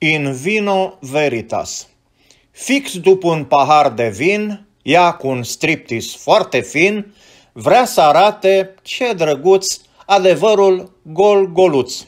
In vino veritas. Fix după un pahar de vin, ea cu un striptis foarte fin, vrea să arate ce drăguț adevărul gol-goluț.